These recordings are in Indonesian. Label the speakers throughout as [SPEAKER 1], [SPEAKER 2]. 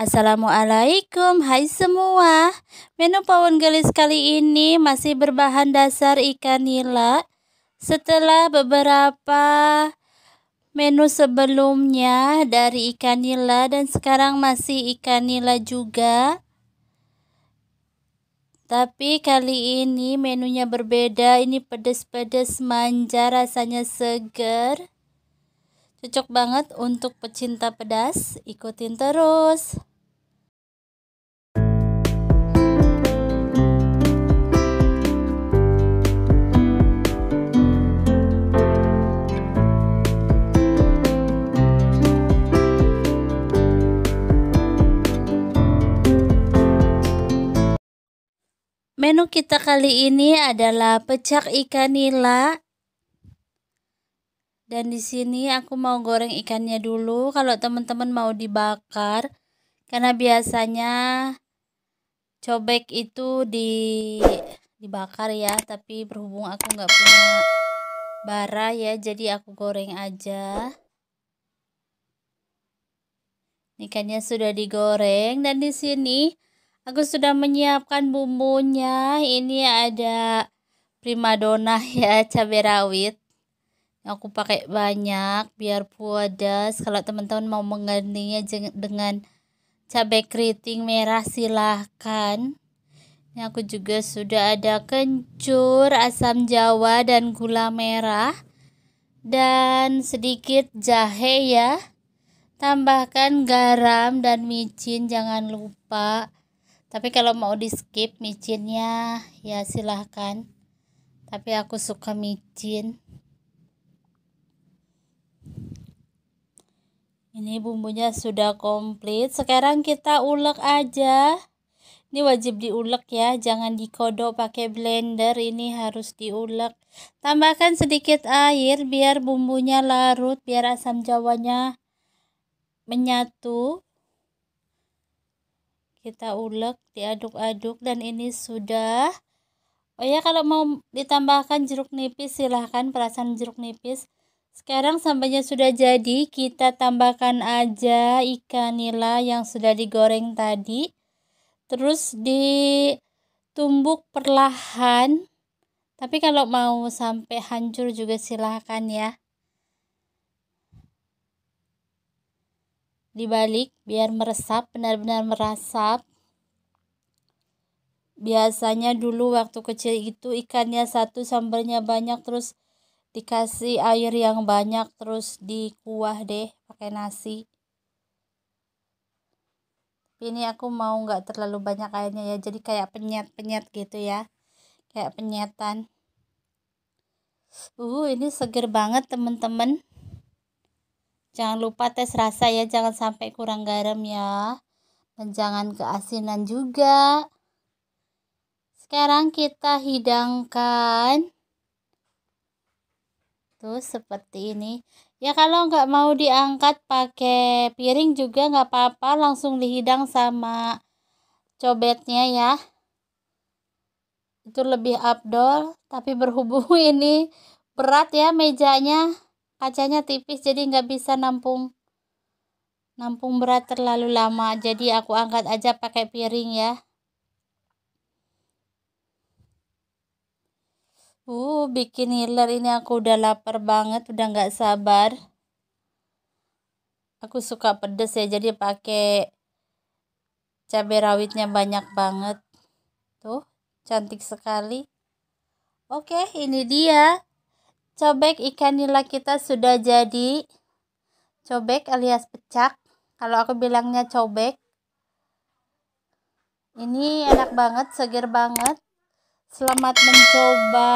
[SPEAKER 1] Assalamualaikum, hai semua. Menu pawon gelis kali ini masih berbahan dasar ikan nila. Setelah beberapa menu sebelumnya dari ikan nila dan sekarang masih ikan nila juga. Tapi kali ini menunya berbeda, ini pedes-pedes manja rasanya seger. Cocok banget untuk pecinta pedas, ikutin terus. Menu kita kali ini adalah pecak ikan nila. Dan di sini aku mau goreng ikannya dulu kalau teman-teman mau dibakar karena biasanya cobek itu di dibakar ya, tapi berhubung aku nggak punya bara ya, jadi aku goreng aja. Ikannya sudah digoreng dan di sini Aku sudah menyiapkan bumbunya. Ini ada primadona ya cabai rawit. Aku pakai banyak biar puas. Kalau teman-teman mau menggantinya dengan cabai keriting merah silahkan. Ini aku juga sudah ada kencur, asam jawa dan gula merah dan sedikit jahe ya. Tambahkan garam dan micin jangan lupa tapi kalau mau di skip micinnya ya silahkan tapi aku suka micin ini bumbunya sudah komplit sekarang kita ulek aja ini wajib diulek ya jangan dikodok pakai blender ini harus diulek tambahkan sedikit air biar bumbunya larut biar asam jawanya menyatu kita ulek diaduk-aduk dan ini sudah oh ya kalau mau ditambahkan jeruk nipis silahkan perasan jeruk nipis sekarang sampainya sudah jadi kita tambahkan aja ikan nila yang sudah digoreng tadi terus ditumbuk perlahan tapi kalau mau sampai hancur juga silahkan ya dibalik biar meresap benar-benar meresap biasanya dulu waktu kecil itu ikannya satu sambalnya banyak terus dikasih air yang banyak terus dikuah deh pakai nasi tapi ini aku mau nggak terlalu banyak airnya ya jadi kayak penyet-penyet gitu ya kayak penyetan uh ini seger banget temen-temen Jangan lupa tes rasa ya, jangan sampai kurang garam ya. Dan jangan keasinan juga. Sekarang kita hidangkan. Tuh seperti ini. Ya kalau nggak mau diangkat pakai piring juga nggak apa-apa. Langsung dihidang sama cobetnya ya. Itu lebih abdol. Tapi berhubung ini berat ya mejanya kacanya tipis jadi nggak bisa nampung nampung berat terlalu lama jadi aku angkat aja pakai piring ya uh bikin healer ini aku udah lapar banget udah nggak sabar aku suka pedes ya jadi pakai cabai rawitnya banyak banget tuh cantik sekali oke ini dia Cobek ikan nila kita sudah jadi. Cobek alias pecak. Kalau aku bilangnya cobek. Ini enak banget, seger banget. Selamat mencoba.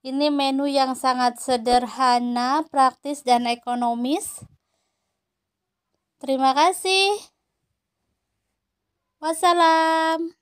[SPEAKER 1] Ini menu yang sangat sederhana, praktis dan ekonomis. Terima kasih. Wassalam.